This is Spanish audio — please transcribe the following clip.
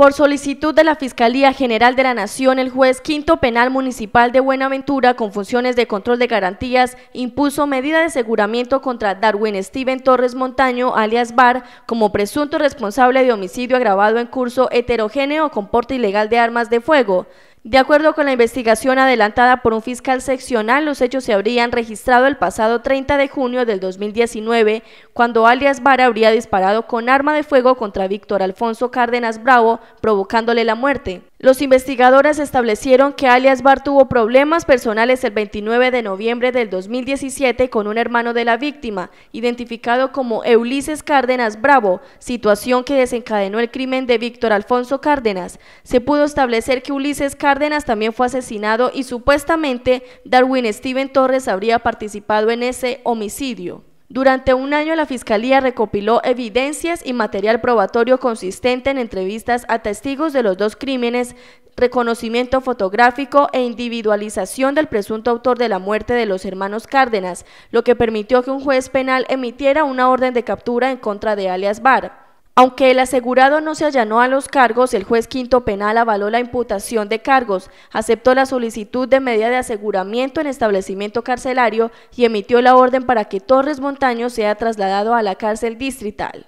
Por solicitud de la Fiscalía General de la Nación, el juez quinto penal municipal de Buenaventura, con funciones de control de garantías, impuso medida de aseguramiento contra Darwin Steven Torres Montaño, alias Bar, como presunto responsable de homicidio agravado en curso heterogéneo con porte ilegal de armas de fuego. De acuerdo con la investigación adelantada por un fiscal seccional, los hechos se habrían registrado el pasado 30 de junio del 2019, cuando alias Vara habría disparado con arma de fuego contra Víctor Alfonso Cárdenas Bravo, provocándole la muerte. Los investigadores establecieron que alias Bar tuvo problemas personales el 29 de noviembre del 2017 con un hermano de la víctima, identificado como Eulises Cárdenas Bravo, situación que desencadenó el crimen de Víctor Alfonso Cárdenas. Se pudo establecer que Ulises Cárdenas también fue asesinado y supuestamente Darwin Steven Torres habría participado en ese homicidio. Durante un año la Fiscalía recopiló evidencias y material probatorio consistente en entrevistas a testigos de los dos crímenes, reconocimiento fotográfico e individualización del presunto autor de la muerte de los hermanos Cárdenas, lo que permitió que un juez penal emitiera una orden de captura en contra de alias Bar. Aunque el asegurado no se allanó a los cargos, el juez quinto penal avaló la imputación de cargos, aceptó la solicitud de medida de aseguramiento en establecimiento carcelario y emitió la orden para que Torres Montaño sea trasladado a la cárcel distrital.